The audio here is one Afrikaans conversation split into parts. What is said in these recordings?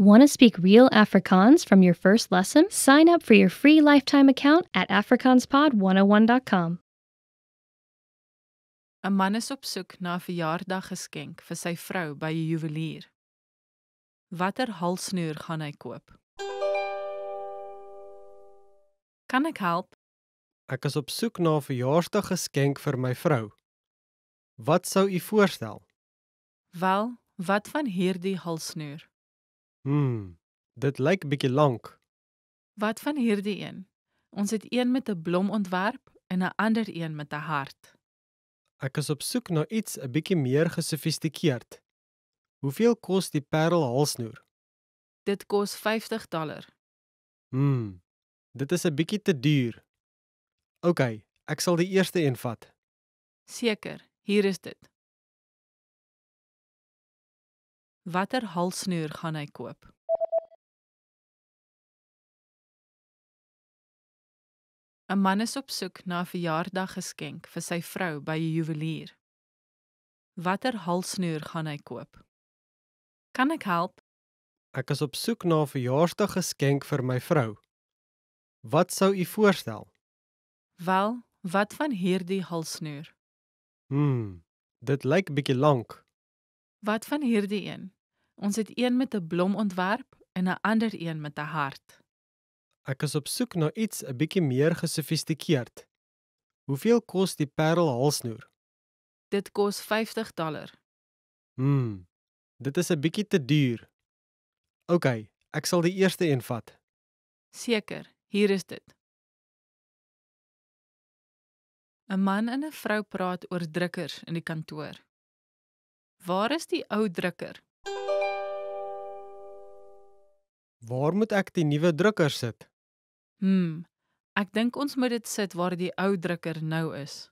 Want to speak real Afrikaans from your first lesson? Sign up for your free lifetime account at AfrikaansPod101.com. A man is op soek na 'n verjaardaggeskenk vir sy vrou by 'n juwelier. Watter halsnoor gaan hy koop? Kan ek help? Ek is op soek na 'n verjaarsdaggeskenk vir my vrou. Wat sou u voorstel? Wel, wat van hierdie halsnoor? Hmm. Dit lyk bietjie lank. Wat van hierdie een? Ons het een met 'n blom ontwerp en 'n ander een met 'n hart. Ek is op soek na iets 'n bietjie meer gesofistikeerd. Hoeveel kos die parelhalsnoor? Dit kos 50 dollar. Hmm. Dit is 'n bietjie te duur. OK, ek sal die eerste een vat. Seker, hier is dit. Watter halsnoer gaan hy koop? A man is op soek na 'n verjaardaggeskenk vir sy vrou by 'n juwelier. Watter halsnoer gaan hy koop? Kan ek help? Ek is op soek na 'n verjaarsdaggeskenk vir my vrou. Wat sou u voorstel? Wel, wat van hierdie halsnoer? Hmm, dit lyk bietjie lank. Wat van hierdie een? Ons het een met 'n blom ontwerp en 'n ander een met 'n hart. Ek is op soek na iets 'n bietjie meer gesofistikeerd. Hoeveel kos die parelhalsnoer? Dit kos 50 dollar. Hmm. Dit is 'n bietjie te duur. OK, ek sal die eerste een vat. Seker, hier is dit. 'n Man en 'n vrou praat oor drukkers in die kantoor. Waar is die ou drukker? Waar moet ek die nuwe drukker sit? Hm. Ek dink ons moet dit sit waar die ou drukker nou is.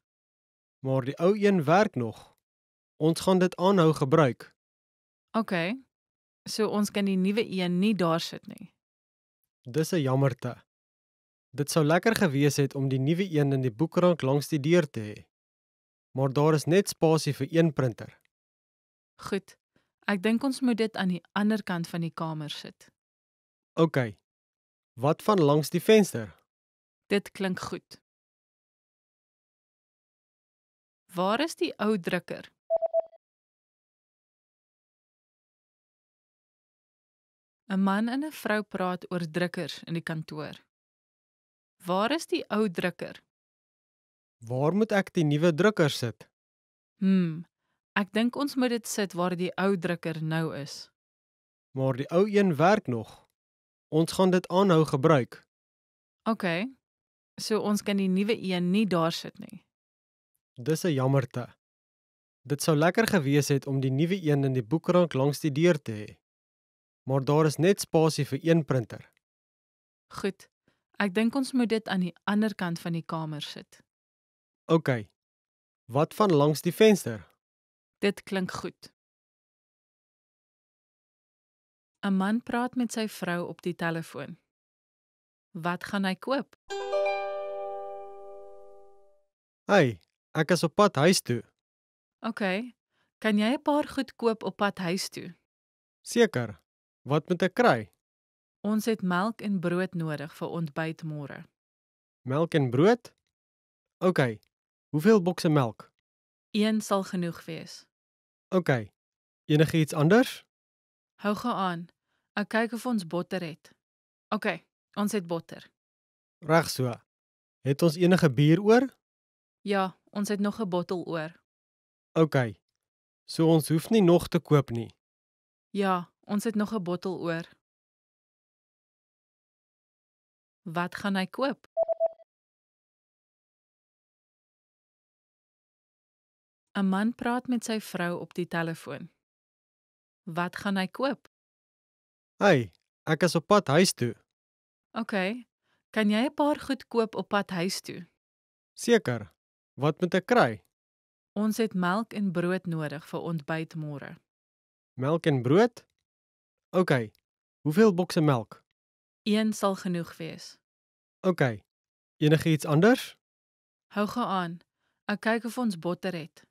Maar die ou een werk nog. Ons gaan dit aanhou gebruik. OK. So ons kan die nuwe een nie daar sit nie. Dis 'n jammerte. Dit sou lekker gewees het om die nuwe een in die boekrank langs die deur te hê. Maar daar is net spasie vir een printer. Goed. Ek dink ons moet dit aan die ander kant van die kamer sit. OK. Wat van langs die venster? Dit klink goed. Waar is die ou drukker? A man en 'n vrou praat oor drukkers in die kantoor. Waar is die ou drukker? Waar moet ek die nuwe drukker sit? Hm. Ek dink ons moet dit sit waar die ou drukker nou is. Maar die ou een werk nog. Ons gaan dit aanhou gebruik. OK. So ons kan die nuwe een nie daar sit nie. Dis 'n jammerte. Dit sou lekker gewees het om die nuwe een in die boekrank langs die deur te hê. Maar daar is net spasie vir een printer. Goed. Ek dink ons moet dit aan die ander kant van die kamer sit. OK. Wat van langs die venster? Dit klink goed. 'n man praat met sy vrou op die telefoon. Wat gaan hy koop? Hey, ek is op pad huis toe. OK. Kan jy 'n paar goed koop op pad huis toe? Seker. Wat moet ek kry? Ons het melk en brood nodig vir ontbyt môre. Melk en brood? OK. Hoeveel bokse melk? Een sal genoeg wees. OK. Enige iets anders? Hou geaan. Ga Ek kyk of ons botter het. OK, ons het botter. Reg so. Het ons enige bier oor? Ja, ons het nog 'n bottel oor. OK. So ons hoef nie nog te koop nie. Ja, ons het nog 'n bottel oor. Wat gaan hy koop? A man praat met sy vrou op die telefoon. Wat gaan hy koop? Hey, ek is op pad huis toe. OK. Kan jy 'n paar goed koop op pad huis toe? Seker. Wat moet ek kry? Ons het melk en brood nodig vir ontbyt môre. Melk en brood? OK. Hoeveel bokse melk? Een sal genoeg wees. OK. Enigiets anders? Hou geaan. Ek kyk of ons botter het.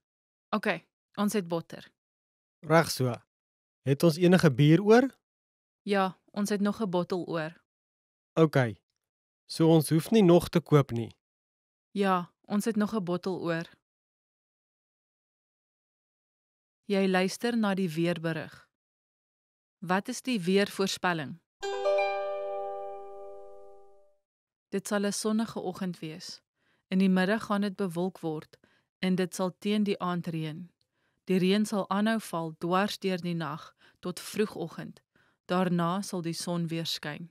OK, ons het botter. Reg so. Het ons enige bier oor? Ja, ons het nog 'n bottel oor. OK. So ons hoef nie nog te koop nie. Ja, ons het nog 'n bottel oor. Jy luister na die weerberig. Wat is die weervoorspelling? Dit sal 'n sonnige oggend wees. In die middag gaan dit bewolk word en dit sal teen die aand reën. Die reën sal aanhou val dwars deur die nag tot vroegoggend Daarna sal die son weer skyn.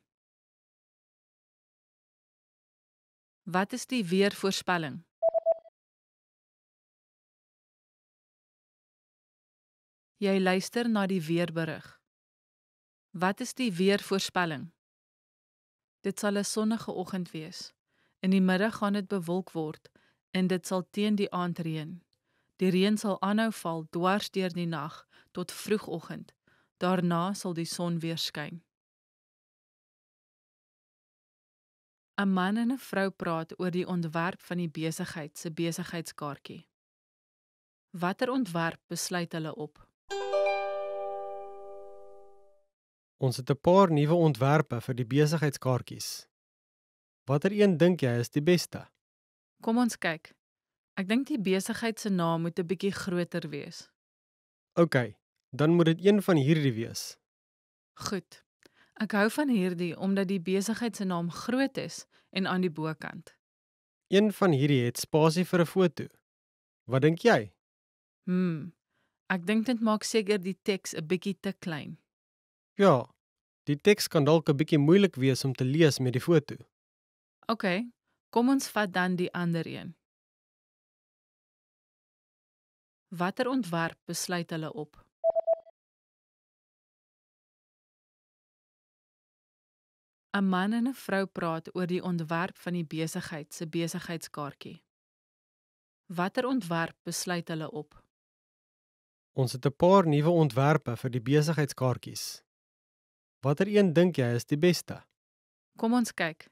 Wat is die weervoorspelling? Jy luister na die weerberig. Wat is die weervoorspelling? Dit sal 'n sonnige oggend wees. In die middag gaan dit bewolk word en dit sal teen die aand reën. Die reën sal aanhou val dwars deur die nag tot vroegoggend Daarna sal die son weer skyn. 'n Man en 'n vrou praat oor die ontwerp van die besigheid se besigheidskaartjie. Watter ontwerp besluit hulle op? Ons het 'n paar nuwe ontwerpe vir die besigheidskaartjies. Watter een dink jy is die beste? Kom ons kyk. Ek dink die besigheid se naam moet 'n bietjie groter wees. OK, dan moet dit een van hierdie wees. Goed. Ek hou van hierdie omdat die besigheid se naam groot is en aan die bokant. Een van hierdie het spasie vir 'n foto. Wat dink jy? Hm. Ek dink dit maak seker die teks 'n bietjie te klein. Ja. Die teks kan dalk 'n bietjie moeilik wees om te lees met die foto. OK. Kom ons vat dan die ander een. Watter ontwerp besluit hulle op? 'n man en 'n vrou praat oor die ontwerp van die besigheid se besigheidskaartjie. Watter ontwerp besluit hulle op? Ons het 'n paar nuwe ontwerpe vir die besigheidskaartjies. Watter een dink jy is die beste? Kom ons kyk.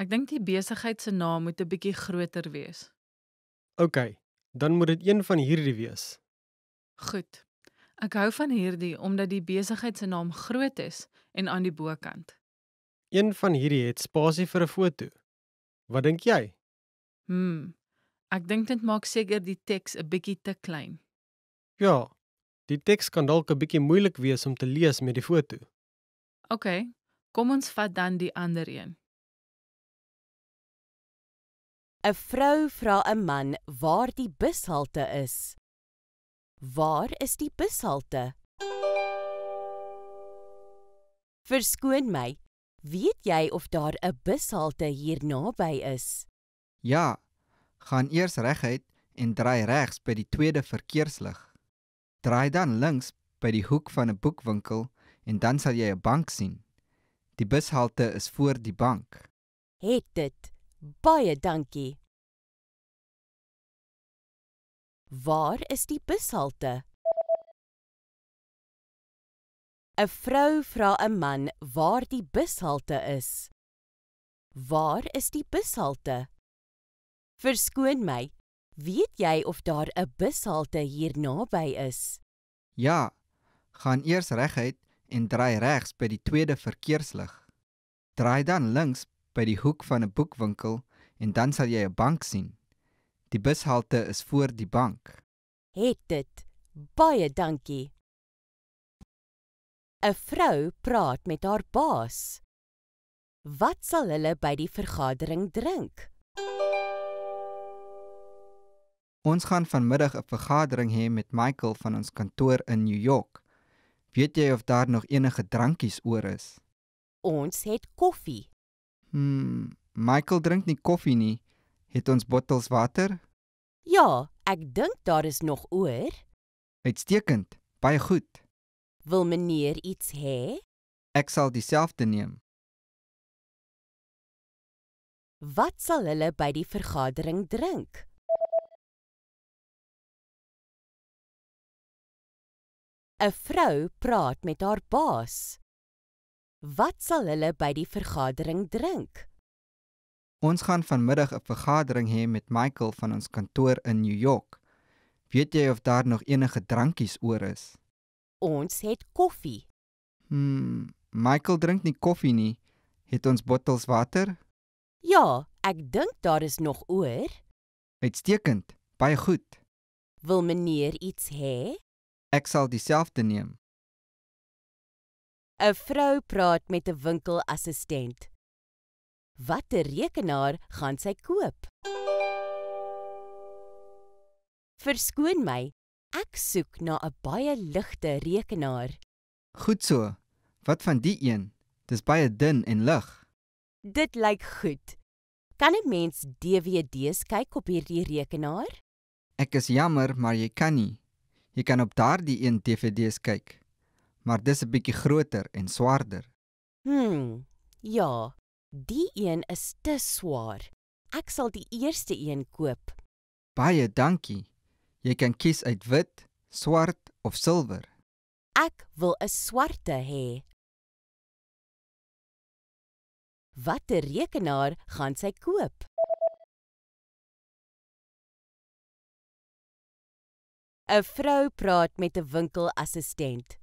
Ek dink die besigheid se naam moet 'n bietjie groter wees. OK, dan moet dit een van hierdie wees. Goed. Ek hou van hierdie omdat die besigheid se naam groot is en aan die bokant. Een van hierdie het spasie vir 'n foto. Wat dink jy? Hm. Ek dink dit maak seker die teks 'n bietjie te klein. Ja. Die teks kan dalk 'n bietjie moeilik wees om te lees met die foto. OK. Kom ons vat dan die ander een. 'n Vrou vra 'n man waar die bushalte is. Waar is die bushalte? Verskoon my, Weet jy of daar 'n bushalte hier naby is? Ja. Gaan eers reguit en draai regs by die tweede verkeerslig. Draai dan links by die hoek van 'n boekwinkel en dan sal jy 'n bank sien. Die bushalte is voor die bank. Het dit. Baie dankie. Waar is die bushalte? 'n Vrou vra 'n man waar die bushalte is. Waar is die bushalte? Verskoon my. Weet jy of daar 'n bushalte hier naby is? Ja. Gaan eers reguit en draai regs by die tweede verkeerslig. Draai dan links by die hoek van 'n boekwinkel en dan sal jy 'n bank sien. Die bushalte is voor die bank. Het dit. Baie dankie. 'n Vrou praat met haar baas. Wat sal hulle by die vergadering drink? Ons gaan vanmiddag 'n vergadering hê met Michael van ons kantoor in New York. Weet jy of daar nog enige drankies oor is? Ons het koffie. Hmm, Michael drink nie koffie nie. Het ons bottels water? Ja, ek dink daar is nog oor. Uitstekend. Baie goed. Wil meneer iets hê? Ek sal dieselfde neem. Wat sal hulle by die vergadering drink? A vrou praat met haar baas. Wat sal hulle by die vergadering drink? Ons gaan vanmiddag 'n vergadering hê met Michael van ons kantoor in New York. Weet jy of daar nog enige drankies oor is? Ons het koffie. Hmm, Michael drink nie koffie nie. Het ons bottels water? Ja, ek dink daar is nog oor. Uitstekend, baie goed. Wil meneer iets hê? Ek sal dieselfde neem. 'n Vrou praat met 'n winkelassistent. Watter rekenaar gaan sy koop? Verskoon my, Ek soek na 'n baie ligte rekenaar. Goed so. Wat van die een? Dis baie dun en lig. Dit lyk goed. Kan 'n mens DVD's kyk op hierdie rekenaar? Ek is jammer, maar jy kan nie. Jy kan op daardie een DVD's kyk, maar dis 'n bietjie groter en swaarder. Hm. Ja, die een is te swaar. Ek sal die eerste een koop. Baie dankie. Jy kan kies uit wit, swart of silwer. Ek wil 'n swarte hê. Watter rekenaar gaan sy koop? A vrou praat met 'n winkelassistent.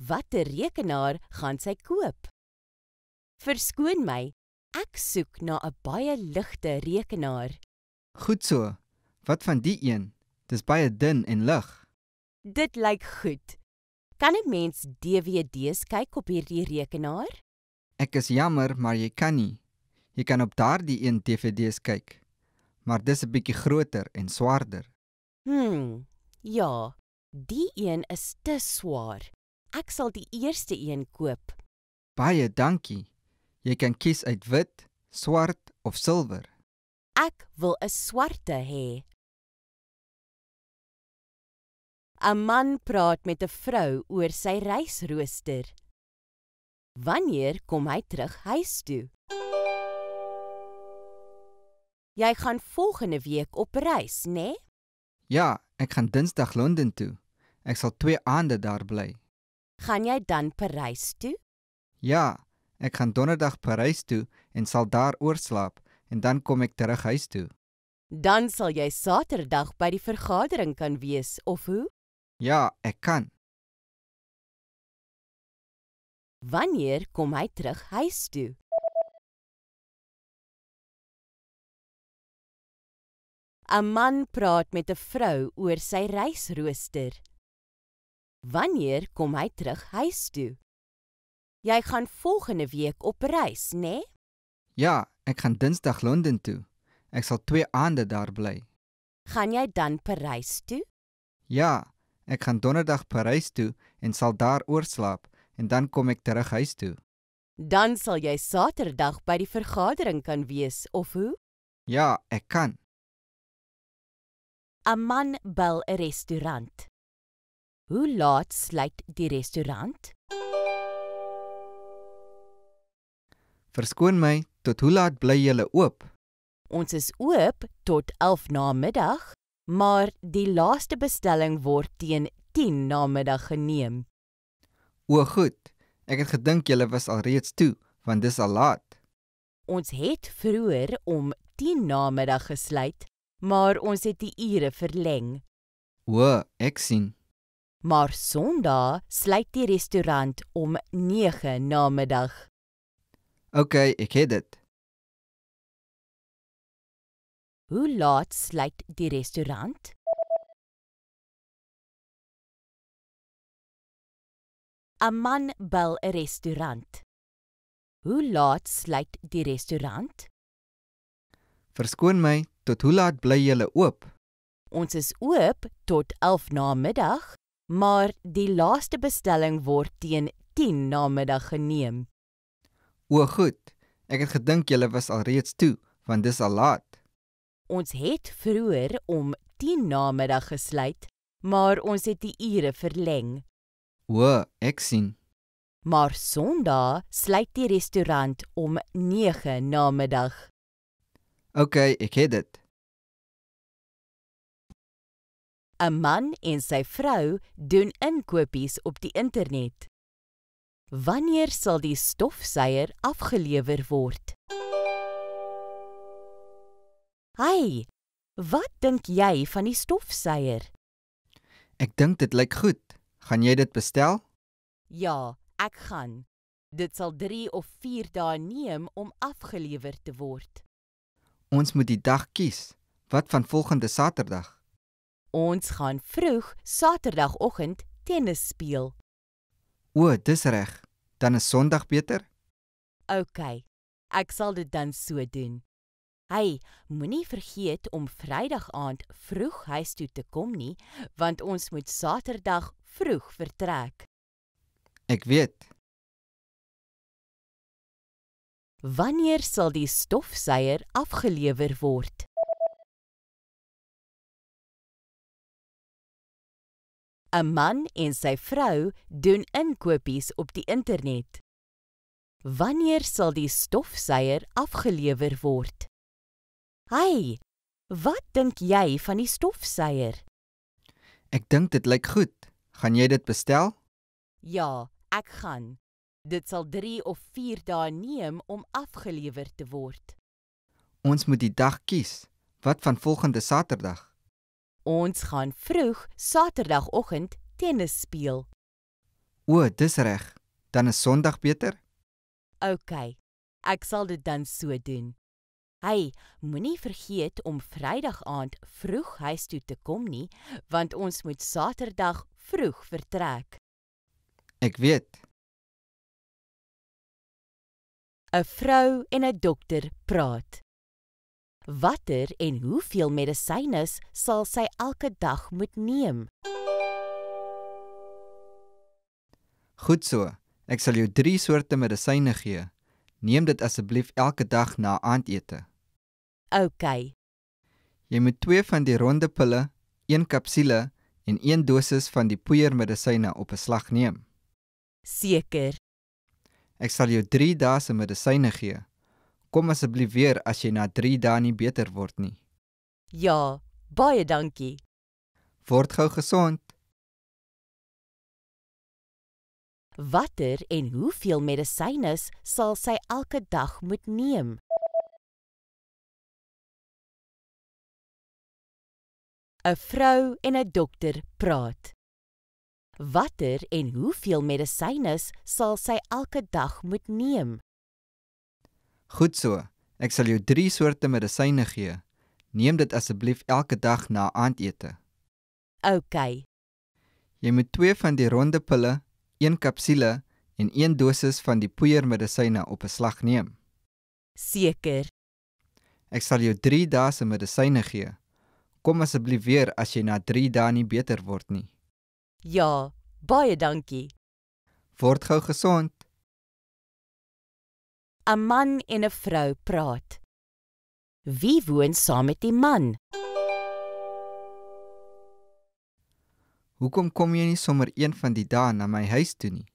Watter rekenaar gaan sy koop? Verskoon my, ek soek na 'n baie ligte rekenaar. Goed so. Wat van die een? Dis baie dun en lig. Dit lyk goed. Kan 'n mens DVD's kyk op hierdie rekenaar? Ek is jammer, maar jy kan nie. Jy kan op daardie een DVD's kyk. Maar dis 'n bietjie groter en swaarder. Hmm. Ja, die een is te swaar. Ek sal die eerste een koop. Baie dankie. Jy kan kies uit wit, swart of silwer. Ek wil 'n swarte hê. 'n man praat met 'n vrou oor sy reisrooster. Wanneer kom hy terug huis toe? Jy gaan volgende week op reis, né? Nee? Ja, ek gaan Dinsdag Londen toe. Ek sal 2 aande daar bly. Gaan jy dan Parys toe? Ja, ek gaan Donderdag Parys toe en sal daar oorslaap en dan kom ek terug huis toe. Dan sal jy Saterdag by die vergadering kan wees of hoe? Ja, ek kan. Wanneer kom hy terug huis toe? Aman praat met 'n vrou oor sy reisrooster. Wanneer kom hy terug huis toe? Jy gaan volgende week op reis, né? Nee? Ja, ek gaan Dinsdag Londen toe. Ek sal 2 aande daar bly. Gaan jy dan Parys toe? Ja, Ek gaan donderdag Parys toe en sal daar oorslaap en dan kom ek terug huis toe. Dan sal jy Saterdag by die vergadering kan wees of hoe? Ja, ek kan. 'n Man bel 'n restaurant. Hoe laat sluit die restaurant? Verskoon my, tot hoe laat bly julle oop? Ons is oop tot 11 na middag maar die laaste bestelling word teen 10 namiddag geneem. O, goed. Ek het gedink julle was alreeds toe, want dis al laat. Ons het vroeër om 10 namiddag gesluit, maar ons het die ure verleng. O, ek sien. Maar Sondag sluit die restaurant om 9 namiddag. OK, ek het dit. Hoe laat sluit die restaurant? Aman bel 'n restaurant. Hoe laat sluit die restaurant? Verskoon my, tot hoe laat bly julle oop? Ons is oop tot 11 na middag, maar die laaste bestelling word teen 10 na middag geneem. O, goed. Ek het gedink julle was alreeds toe, want dis al laat. Ons het vroeër om 10 na middag gesluit, maar ons het die ure verleng. O, ek sien. Maar Sondag sluit die restaurant om 9 na middag. OK, ek het dit. 'n Man en sy vrou doen inkopies op die internet. Wanneer sal die stofsuier afgelewer word? Hey, wat dink jy van die stofsuier? Ek dink dit lyk goed. Gaan jy dit bestel? Ja, ek gaan. Dit sal 3 of 4 dae neem om afgelewer te word. Ons moet die dag kies. Wat van volgende Saterdag? Ons gaan vroeg Saterdagoggend tennis speel. O, dis reg. Dan is Sondag beter? OK. Ek sal dit dan so doen. Hy moenie vergeet om Vrydag aand vroeg huis toe te kom nie, want ons moet Saterdag vroeg vertrek. Ek weet. Wanneer sal die stofseier afgelewer word? Aman en sy vrou doen inkopies op die internet. Wanneer sal die stofseier afgelewer word? Hey, wat dink jy van die stofsuier? Ek dink dit lyk goed. Gaan jy dit bestel? Ja, ek gaan. Dit sal 3 of 4 dae neem om afgelewer te word. Ons moet die dag kies. Wat van volgende Saterdag? Ons gaan vroeg Saterdagoggend tennis speel. O, dis reg. Dan is Sondag beter? OK. Ek sal dit dan so doen. Hy moenie vergeet om Vrydag aand vroeg huis toe te kom nie, want ons moet Saterdag vroeg vertrek. Ek weet. 'n Vrou en 'n dokter praat. Watter en hoeveel medisyne sal sy elke dag moet neem? Goed so. Ek sal jou 3 soorte medisyne gee. Neem dit asseblief elke dag na aandete. Okay. Jy moet 2 van die ronde pille, 1 kapsule en 1 dosis van die poeiermedisyne op 'n slag neem. Seker. Ek sal jou 3 dae se medisyne gee. Kom asseblief weer as jy na 3 dae nie beter word nie. Ja, baie dankie. Word gou gesond. Watter en hoeveel medisyne sal sy elke dag moet neem? 'n vrou en 'n dokter praat. Watter en hoeveel medisyne sal sy elke dag moet neem? Goed so. Ek sal jou 3 soorte medisyne gee. Neem dit asseblief elke dag na aandete. OK. Jy moet 2 van die ronde pille, 1 kapsule en 1 dosis van die poeiermedisyne op 'n slag neem. Seker. Ek sal jou 3 dae se medisyne gee. Kom asseblief weer as jy na 3 dae nie beter word nie. Ja, baie dankie. Word gou gesond. 'n Man en 'n vrou praat. Wie woon saam met die man? Hoekom kom jy nie sommer een van die dae na my huis toe nie?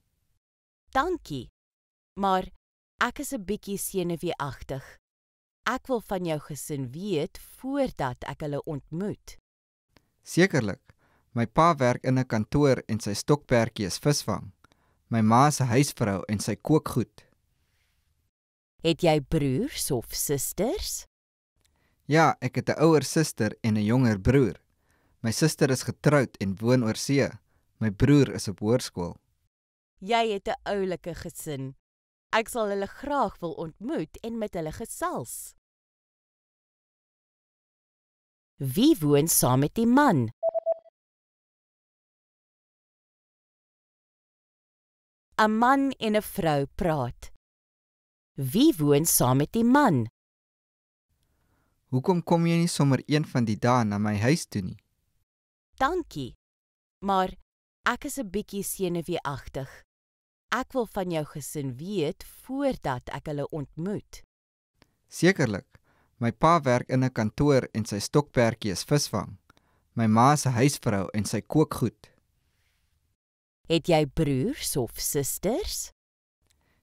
Dankie. Maar ek is 'n bietjie senuweeagtig. Ek wil van jou gesin weet voordat ek hulle ontmoet. Sekerlik. My pa werk in 'n kantoor en sy stokperdjie is visvang. My ma se huisvrou en sy kook goed. Het jy broers of susters? Ja, ek het 'n ouer suster en 'n jonger broer. My suster is getroud en woon oor see. My broer is op hoërskool. Jy het 'n oulike gesin. Ek sal hulle graag wil ontmoet en met hulle gesels. Wie woon saam met die man? A man en 'n vrou praat. Wie woon saam met die man? Hoekom kom jy nie sommer een van die dae na my huis toe nie? Dankie. Maar ek is 'n bietjie senuweeagtig. Ek wil van jou gesin weet voordat ek hulle ontmoet. Sekerlik. My pa werk in 'n kantoor en sy stokperdjie is visvang. My ma se huisvrou en sy kook goed. Het jy broers of susters?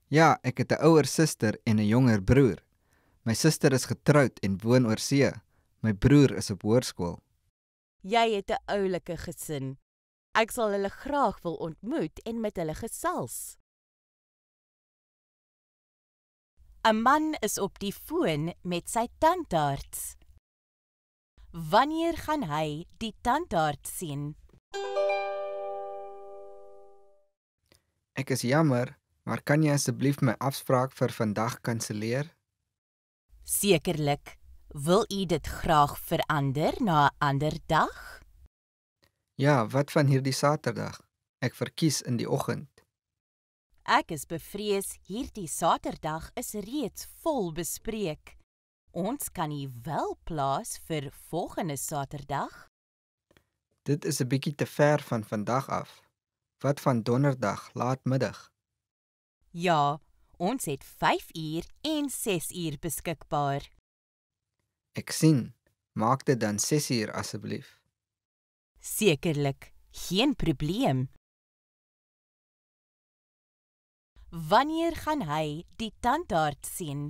Ja, ek het 'n ouer suster en 'n jonger broer. My suster is getroud en woon oorsee. My broer is op hoërskool. Jy het 'n oulike gesin. Ek sal hulle graag wil ontmoet en met hulle gesels. 'n man is op die foon met sy tandarts. Wanneer gaan hy die tandarts sien? Ek is jammer, maar kan jy asseblief my afspraak vir vandag kanselleer? Sekerlik. Wil u dit graag verander na 'n ander dag? Ja, wat van hierdie Saterdag? Ek verkies in die oggend. Ek is bevrees hierdie Saterdag is reeds vol bespreek. Ons kan nie wel plaas vir volgende Saterdag? Dit is 'n bietjie te ver van vandag af. Wat van Donderdag laatmiddag? Ja, ons het 5 uur en 6 uur beskikbaar. Ek sien. Maak dit dan 6 uur asseblief. Sekerlik, geen probleem. Wanneer gaan hy die tandart sien?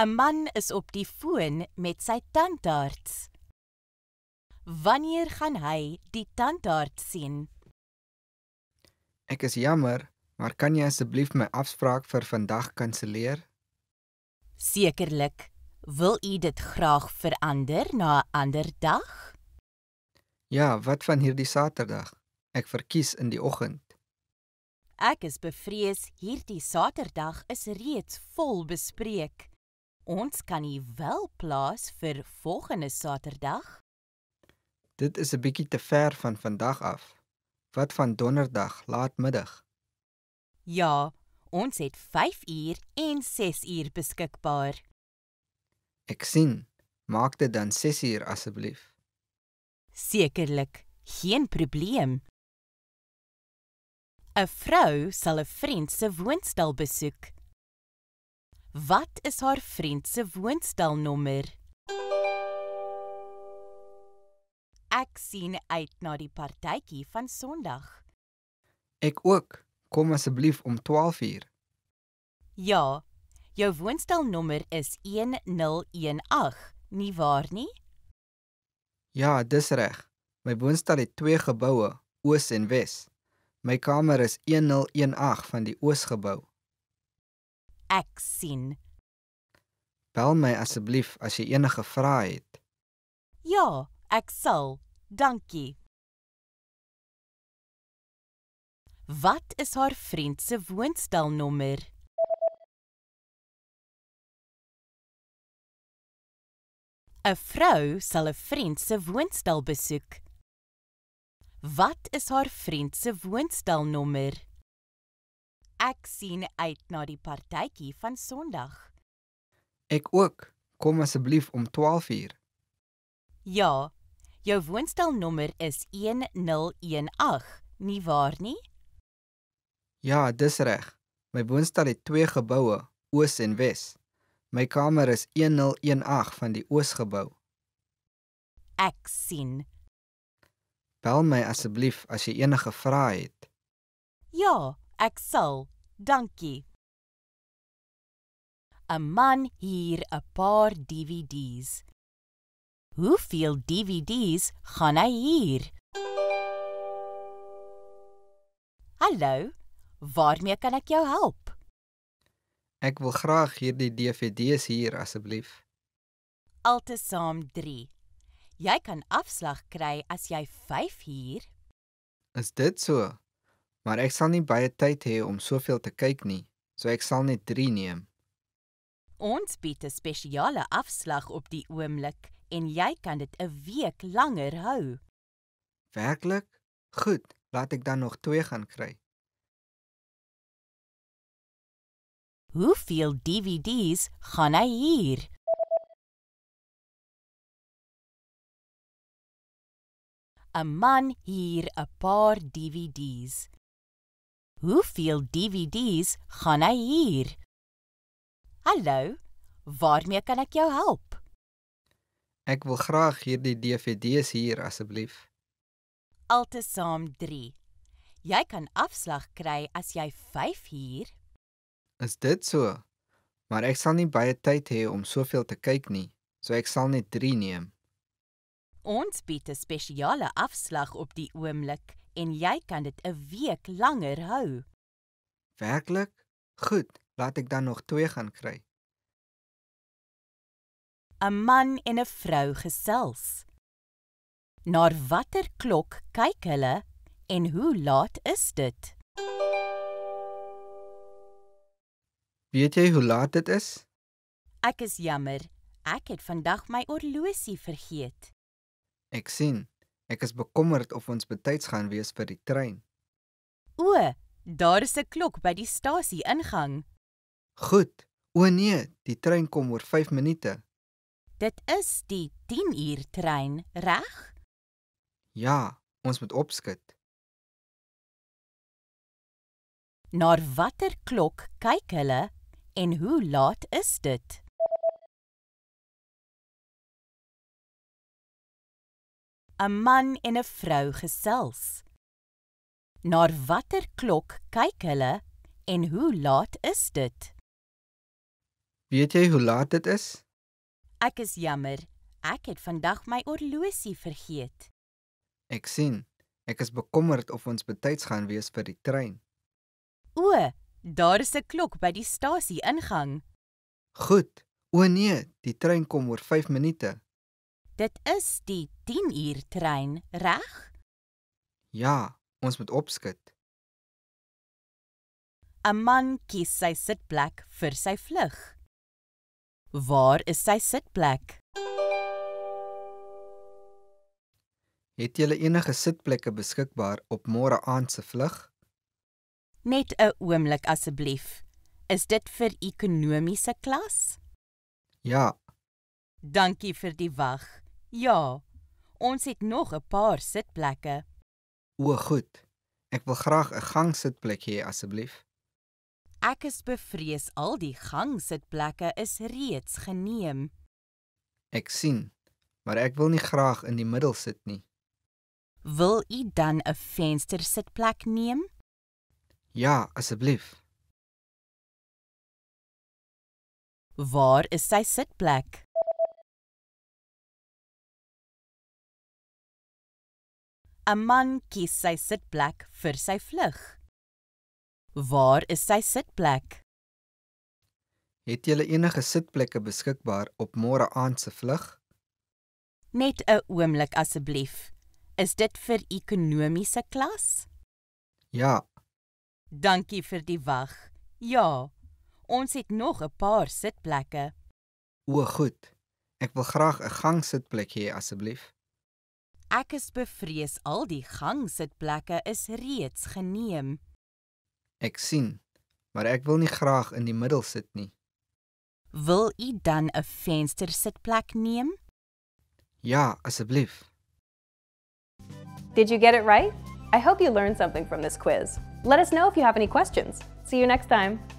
A man is op die foon met sy tandart. Wanneer gaan hy die tandart sien? Ek is jammer, maar kan jy asseblief my afspraak vir vandag kanselleer? Sekerlik. Wil u dit graag verander na 'n ander dag? Ja, wat van hierdie Saterdag? Ek verkies in die oggend. Ek is bevrees hierdie Saterdag is reeds vol bespreek. Ons kan nie wel plaas vir volgende Saterdag? Dit is 'n bietjie te ver van vandag af. Wat van Donderdag laatmiddag? Ja, ons het 5 uur en 6 uur beskikbaar. Ek sien. Maak dit dan 6 uur asseblief. Sekerlik, geen probleem. 'n Vrou sal 'n vriend se woonstel besoek. Wat is haar vriend se woonstelnommer? Ek sien uit na die partytjie van Sondag. Ek ook. Kom asseblief om 12:00. Ja. Jou woonstelnommer is 1018, nie waar nie? Ja, dis reg. My woonstel het twee geboue, oos en wes. My kamer is 1018 van die oosgebou. Ek sien. Bel my asseblief as jy enige vrae het. Ja, ek sal. Dankie. Wat is haar vriend se woonstelnommer? 'n vrou sal 'n vriend se woonstel besoek. Wat is haar vriend se woonstelnommer? Ek sien uit na die partytjie van Sondag. Ek ook. Kom asseblief om 12:00. Ja. Jou woonstelnommer is 1018, nie waar nie? Ja, dis reg. My woonstel het twee geboue, oos en wes. My kamer is 1018 van die oosgebou. Ek sien. Bel my asseblief as jy enige vrae het. Ja, ek sal. Dankie. 'n Man hier 'n paar DVD's. Hoeveel DVD's gaan hy hier? Hallo, waarmee kan ek jou help? Ek wil graag hierdie DVD's hier asseblief. Altesaam 3. Jy kan afslag kry as jy 5 huur. Is dit so? Maar ek sal nie baie tyd hê om soveel te kyk nie, so ek sal net 3 neem. Ons bied 'n spesiale afslag op die oomblik en jy kan dit 'n week langer hou. Werklik? Goed, laat ek dan nog 2 gaan kry. Hoeveel DVD's gaan hy hier? A man hier 'n paar DVD's. Hoeveel DVD's gaan hy hier? Hallo, waarmee kan ek jou help? Ek wil graag hierdie DVD's hier asseblief. Altesaam 3. Jy kan afslag kry as jy 5 hier Is dit so? Maar ek sal nie baie tyd hê om soveel te kyk nie, so ek sal net 3 neem. Ons bied 'n spesiale afslag op die oomblik en jy kan dit 'n week langer hou. Werklik? Goed, laat ek dan nog 2 gaan kry. 'n Man en 'n vrou gesels. Na watter klok kyk hulle en hoe laat is dit? Thank you. Weet jy hoe laat dit is? Ek is jammer. Ek het vandag my oorlosie vergeet. Ek sien. Ek is bekommerd of ons betyds gaan wees vir die trein. O, daar is 'n klok by die stasie ingang. Goed. O nee, die trein kom oor 5 minute. Dit is die 10 uur trein, reg? Ja, ons moet opskit. Na watter klok kyk hulle? en hoe laat is dit? A man en 'n vrou gesels. Na watter klok kyk hulle en hoe laat is dit? Weet jy hoe laat dit is? Ek is jammer, ek het vandag my horlosie vergeet. Ek sien, ek is bekommerd of ons betyds gaan wees vir die trein. O, Daar is 'n klok by die stasie ingang. Goed. O nee, die trein kom oor 5 minute. Dit is die 10 uur trein, reg? Ja, ons moet opskit. 'n Man kies sy sitplek vir sy vlug. Waar is sy sitplek? Het jy enige sitplekke beskikbaar op môre aand se vlug? Net 'n oomblik asseblief. Is dit vir ekonomiese klas? Ja. Dankie vir die wag. Ja. Ons het nog 'n paar sitplekke. O, goed. Ek wil graag 'n gang sitplek hê asseblief. Ek is bevrees al die gang sitplekke is reeds geneem. Ek sien, maar ek wil nie graag in die middel sit nie. Wil u dan 'n venster sitplek neem? Ja, asseblief. Waar is sy sitplek? Aman kies sy sitplek vir sy vlug. Waar is sy sitplek? Het jy enige sitplekke beskikbaar op môre aand se vlug? Net 'n oomblik asseblief. Is dit vir ekonomiese klas? Ja, Dankie vir die wag. Ja, ons het nog 'n paar sitplekke. O, goed. Ek wil graag 'n gang sitplek hê asseblief. Ek is bevrees al die gang sitplekke is reeds geneem. Ek sien, maar ek wil nie graag in die middel sit nie. Wil u dan 'n venster sitplek neem? Ja, asseblief. Did you get it right? I hope you learned something from this quiz. Let us know if you have any questions. See you next time.